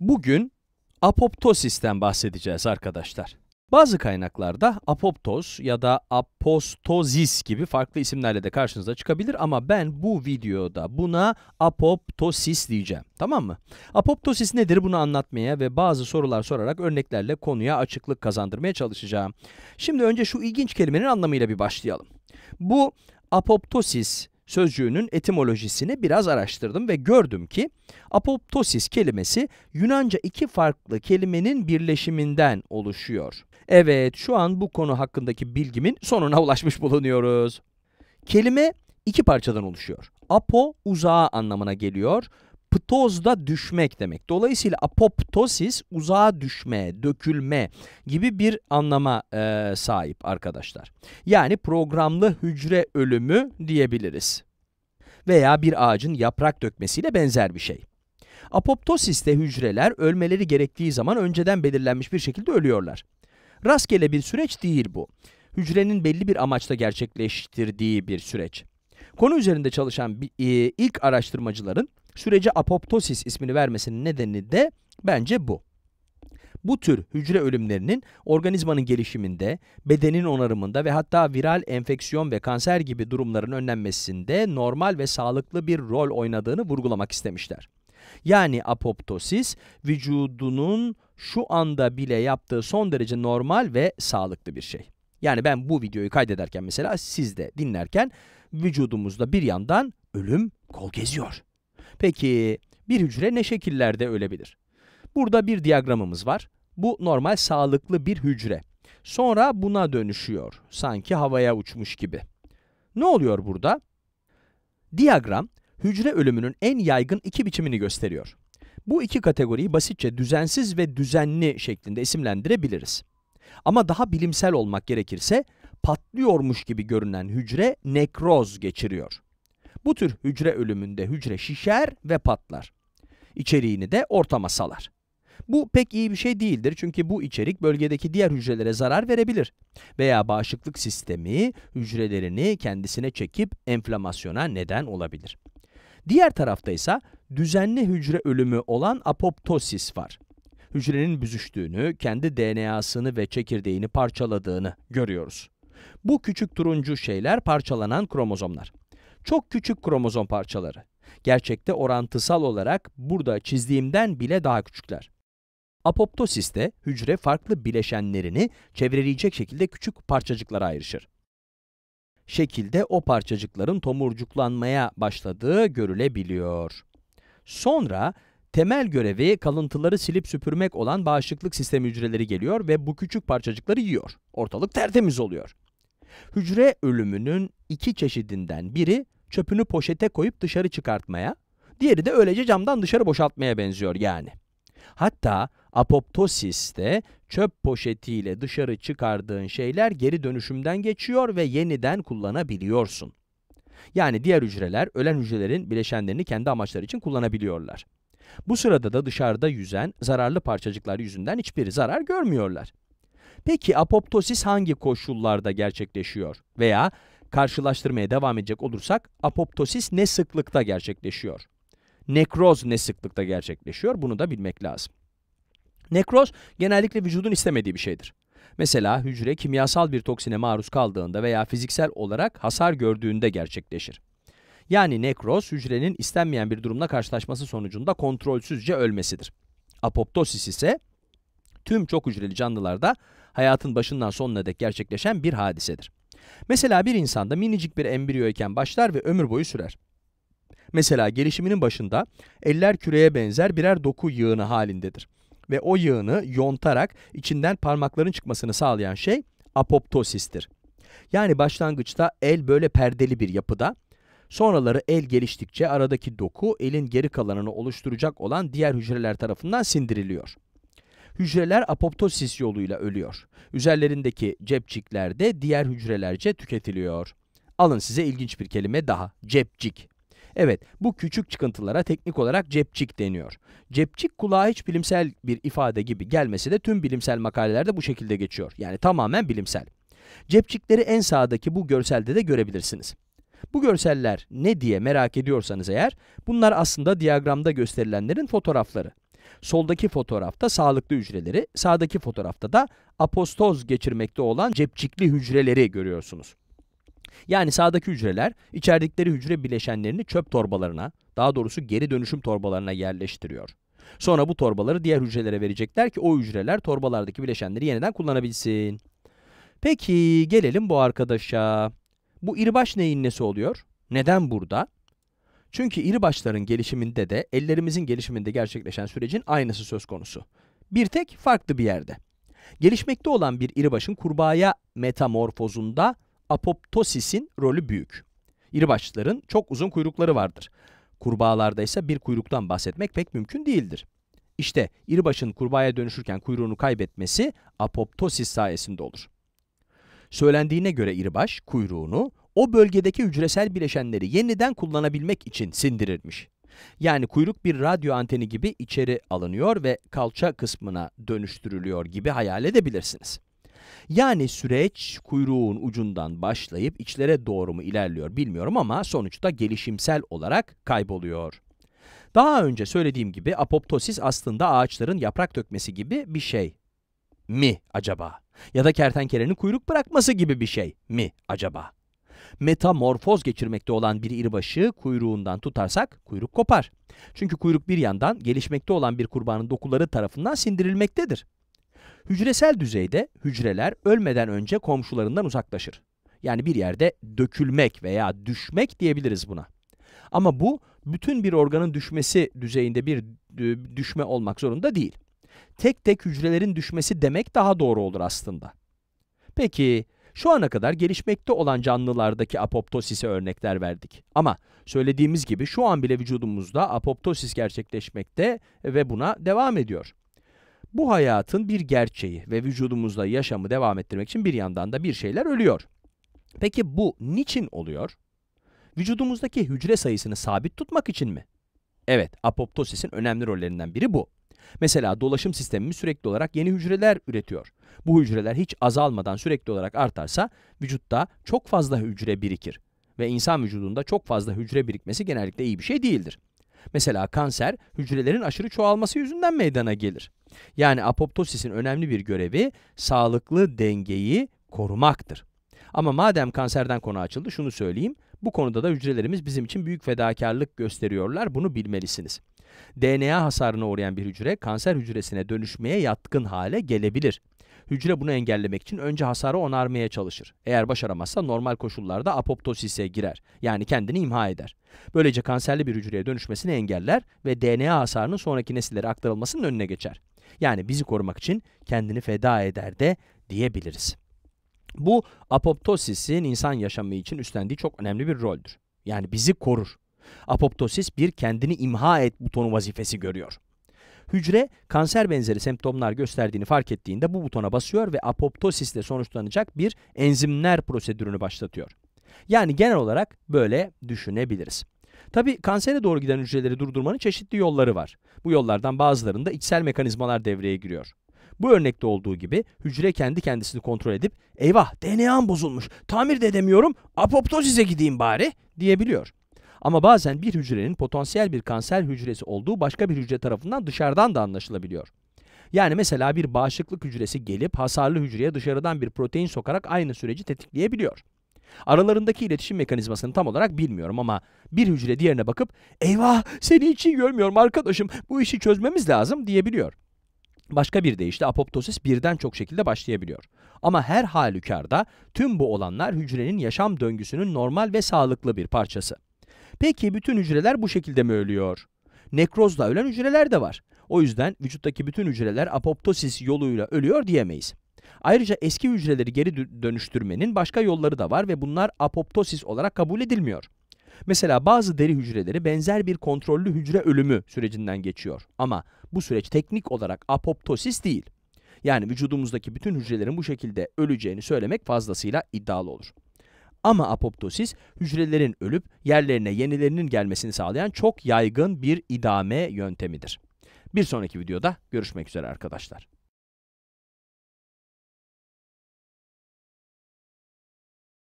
Bugün apoptosisten bahsedeceğiz arkadaşlar. Bazı kaynaklarda apoptoz ya da apostozis gibi farklı isimlerle de karşınıza çıkabilir ama ben bu videoda buna apoptosis diyeceğim. Tamam mı? Apoptosis nedir bunu anlatmaya ve bazı sorular sorarak örneklerle konuya açıklık kazandırmaya çalışacağım. Şimdi önce şu ilginç kelimenin anlamıyla bir başlayalım. Bu apoptosis sözcüğünün etimolojisini biraz araştırdım ve gördüm ki apoptosis kelimesi Yunanca iki farklı kelimenin birleşiminden oluşuyor. Evet, şu an bu konu hakkındaki bilgimin sonuna ulaşmış bulunuyoruz. Kelime iki parçadan oluşuyor. Apo uzağa anlamına geliyor ptoz da düşmek demek. Dolayısıyla apoptosis uzağa düşme, dökülme gibi bir anlama e, sahip arkadaşlar. Yani programlı hücre ölümü diyebiliriz. Veya bir ağacın yaprak dökmesiyle benzer bir şey. Apoptosiste hücreler ölmeleri gerektiği zaman önceden belirlenmiş bir şekilde ölüyorlar. Rastgele bir süreç değil bu. Hücrenin belli bir amaçla gerçekleştirdiği bir süreç. Konu üzerinde çalışan bir, e, ilk araştırmacıların Sürece apoptosis ismini vermesinin nedeni de bence bu. Bu tür hücre ölümlerinin organizmanın gelişiminde, bedenin onarımında ve hatta viral enfeksiyon ve kanser gibi durumların önlenmesinde normal ve sağlıklı bir rol oynadığını vurgulamak istemişler. Yani apoptosis, vücudunun şu anda bile yaptığı son derece normal ve sağlıklı bir şey. Yani ben bu videoyu kaydederken mesela siz de dinlerken vücudumuzda bir yandan ölüm kol geziyor. Peki bir hücre ne şekillerde ölebilir? Burada bir diyagramımız var. Bu normal sağlıklı bir hücre. Sonra buna dönüşüyor. Sanki havaya uçmuş gibi. Ne oluyor burada? Diyagram, hücre ölümünün en yaygın iki biçimini gösteriyor. Bu iki kategoriyi basitçe düzensiz ve düzenli şeklinde isimlendirebiliriz. Ama daha bilimsel olmak gerekirse, patlıyormuş gibi görünen hücre nekroz geçiriyor. Bu tür hücre ölümünde hücre şişer ve patlar. İçeriğini de ortama salar. Bu pek iyi bir şey değildir çünkü bu içerik bölgedeki diğer hücrelere zarar verebilir. Veya bağışıklık sistemi hücrelerini kendisine çekip enflamasyona neden olabilir. Diğer tarafta ise düzenli hücre ölümü olan apoptosis var. Hücrenin büzüştüğünü, kendi DNA'sını ve çekirdeğini parçaladığını görüyoruz. Bu küçük turuncu şeyler parçalanan kromozomlar çok küçük kromozom parçaları. Gerçekte orantısal olarak burada çizdiğimden bile daha küçükler. Apoptosiste hücre farklı bileşenlerini çevreleyecek şekilde küçük parçacıklara ayrışır. Şekilde o parçacıkların tomurcuklanmaya başladığı görülebiliyor. Sonra temel görevi kalıntıları silip süpürmek olan bağışıklık sistemi hücreleri geliyor ve bu küçük parçacıkları yiyor. Ortalık tertemiz oluyor. Hücre ölümünün iki çeşidinden biri çöpünü poşete koyup dışarı çıkartmaya, diğeri de öylece camdan dışarı boşaltmaya benziyor yani. Hatta apoptosiste çöp poşetiyle dışarı çıkardığın şeyler geri dönüşümden geçiyor ve yeniden kullanabiliyorsun. Yani diğer hücreler ölen hücrelerin bileşenlerini kendi amaçları için kullanabiliyorlar. Bu sırada da dışarıda yüzen zararlı parçacıklar yüzünden hiçbir zarar görmüyorlar. Peki apoptosis hangi koşullarda gerçekleşiyor? Veya Karşılaştırmaya devam edecek olursak apoptosis ne sıklıkta gerçekleşiyor? Nekroz ne sıklıkta gerçekleşiyor? Bunu da bilmek lazım. Nekroz genellikle vücudun istemediği bir şeydir. Mesela hücre kimyasal bir toksine maruz kaldığında veya fiziksel olarak hasar gördüğünde gerçekleşir. Yani nekroz hücrenin istenmeyen bir durumla karşılaşması sonucunda kontrolsüzce ölmesidir. Apoptosis ise tüm çok hücreli canlılarda hayatın başından sonuna dek gerçekleşen bir hadisedir. Mesela bir insanda minicik bir embriyoyken başlar ve ömür boyu sürer. Mesela gelişiminin başında eller küreye benzer birer doku yığını halindedir ve o yığını yontarak içinden parmakların çıkmasını sağlayan şey apoptosistir. Yani başlangıçta el böyle perdeli bir yapıda, sonraları el geliştikçe aradaki doku elin geri kalanını oluşturacak olan diğer hücreler tarafından sindiriliyor. Hücreler apoptosis yoluyla ölüyor. Üzerlerindeki cepcikler de diğer hücrelerce tüketiliyor. Alın size ilginç bir kelime daha. Cepcik. Evet, bu küçük çıkıntılara teknik olarak cepçik deniyor. Cepçik kulağa hiç bilimsel bir ifade gibi gelmesi de tüm bilimsel makalelerde bu şekilde geçiyor. Yani tamamen bilimsel. Cepçikleri en sağdaki bu görselde de görebilirsiniz. Bu görseller ne diye merak ediyorsanız eğer, bunlar aslında diyagramda gösterilenlerin fotoğrafları. Soldaki fotoğrafta sağlıklı hücreleri, sağdaki fotoğrafta da apostoz geçirmekte olan cepçikli hücreleri görüyorsunuz. Yani sağdaki hücreler içerdikleri hücre bileşenlerini çöp torbalarına, daha doğrusu geri dönüşüm torbalarına yerleştiriyor. Sonra bu torbaları diğer hücrelere verecekler ki o hücreler torbalardaki bileşenleri yeniden kullanabilsin. Peki gelelim bu arkadaşa. Bu irbaş neyin nesi oluyor? Neden burada? Çünkü iri başların gelişiminde de ellerimizin gelişiminde gerçekleşen sürecin aynısı söz konusu. Bir tek farklı bir yerde. Gelişmekte olan bir iri başın kurbağaya metamorfozunda apoptosisin rolü büyük. İri başların çok uzun kuyrukları vardır. Kurbağalarda ise bir kuyruktan bahsetmek pek mümkün değildir. İşte iri başın kurbağaya dönüşürken kuyruğunu kaybetmesi apoptosis sayesinde olur. Söylendiğine göre iri baş kuyruğunu o bölgedeki hücresel bileşenleri yeniden kullanabilmek için sindirilmiş. Yani kuyruk bir radyo anteni gibi içeri alınıyor ve kalça kısmına dönüştürülüyor gibi hayal edebilirsiniz. Yani süreç kuyruğun ucundan başlayıp içlere doğru mu ilerliyor bilmiyorum ama sonuçta gelişimsel olarak kayboluyor. Daha önce söylediğim gibi apoptosis aslında ağaçların yaprak dökmesi gibi bir şey mi acaba? Ya da kertenkelenin kuyruk bırakması gibi bir şey mi acaba? metamorfoz geçirmekte olan bir irbaşı kuyruğundan tutarsak kuyruk kopar. Çünkü kuyruk bir yandan gelişmekte olan bir kurbanın dokuları tarafından sindirilmektedir. Hücresel düzeyde hücreler ölmeden önce komşularından uzaklaşır. Yani bir yerde dökülmek veya düşmek diyebiliriz buna. Ama bu bütün bir organın düşmesi düzeyinde bir düşme olmak zorunda değil. Tek tek hücrelerin düşmesi demek daha doğru olur aslında. Peki şu ana kadar gelişmekte olan canlılardaki apoptosise örnekler verdik. Ama söylediğimiz gibi şu an bile vücudumuzda apoptosis gerçekleşmekte ve buna devam ediyor. Bu hayatın bir gerçeği ve vücudumuzda yaşamı devam ettirmek için bir yandan da bir şeyler ölüyor. Peki bu niçin oluyor? Vücudumuzdaki hücre sayısını sabit tutmak için mi? Evet, apoptosisin önemli rollerinden biri bu. Mesela dolaşım sistemimiz sürekli olarak yeni hücreler üretiyor. Bu hücreler hiç azalmadan sürekli olarak artarsa vücutta çok fazla hücre birikir ve insan vücudunda çok fazla hücre birikmesi genellikle iyi bir şey değildir. Mesela kanser hücrelerin aşırı çoğalması yüzünden meydana gelir. Yani apoptosisin önemli bir görevi sağlıklı dengeyi korumaktır. Ama madem kanserden konu açıldı şunu söyleyeyim. Bu konuda da hücrelerimiz bizim için büyük fedakarlık gösteriyorlar. Bunu bilmelisiniz. DNA hasarına uğrayan bir hücre kanser hücresine dönüşmeye yatkın hale gelebilir. Hücre bunu engellemek için önce hasarı onarmaya çalışır. Eğer başaramazsa normal koşullarda apoptosise girer. Yani kendini imha eder. Böylece kanserli bir hücreye dönüşmesini engeller ve DNA hasarının sonraki nesillere aktarılmasının önüne geçer. Yani bizi korumak için kendini feda eder de diyebiliriz. Bu apoptosisin insan yaşamı için üstlendiği çok önemli bir roldür. Yani bizi korur. Apoptosis bir kendini imha et butonu vazifesi görüyor. Hücre kanser benzeri semptomlar gösterdiğini fark ettiğinde bu butona basıyor ve apoptosisle sonuçlanacak bir enzimler prosedürünü başlatıyor. Yani genel olarak böyle düşünebiliriz. Tabi kansere doğru giden hücreleri durdurmanın çeşitli yolları var. Bu yollardan bazılarında içsel mekanizmalar devreye giriyor. Bu örnekte olduğu gibi hücre kendi kendisini kontrol edip eyvah DNA'm bozulmuş tamir de edemiyorum apoptozise gideyim bari diyebiliyor. Ama bazen bir hücrenin potansiyel bir kanser hücresi olduğu başka bir hücre tarafından dışarıdan da anlaşılabiliyor. Yani mesela bir bağışıklık hücresi gelip hasarlı hücreye dışarıdan bir protein sokarak aynı süreci tetikleyebiliyor. Aralarındaki iletişim mekanizmasını tam olarak bilmiyorum ama bir hücre diğerine bakıp eyvah seni hiç iyi görmüyorum arkadaşım bu işi çözmemiz lazım diyebiliyor. Başka bir deyişle apoptosis birden çok şekilde başlayabiliyor. Ama her halükarda tüm bu olanlar hücrenin yaşam döngüsünün normal ve sağlıklı bir parçası. Peki bütün hücreler bu şekilde mi ölüyor? Nekrozla ölen hücreler de var. O yüzden vücuttaki bütün hücreler apoptosis yoluyla ölüyor diyemeyiz. Ayrıca eski hücreleri geri dönüştürmenin başka yolları da var ve bunlar apoptosis olarak kabul edilmiyor. Mesela bazı deri hücreleri benzer bir kontrollü hücre ölümü sürecinden geçiyor. Ama bu süreç teknik olarak apoptosis değil. Yani vücudumuzdaki bütün hücrelerin bu şekilde öleceğini söylemek fazlasıyla iddialı olur. Ama apoptosis hücrelerin ölüp yerlerine yenilerinin gelmesini sağlayan çok yaygın bir idame yöntemidir. Bir sonraki videoda görüşmek üzere arkadaşlar.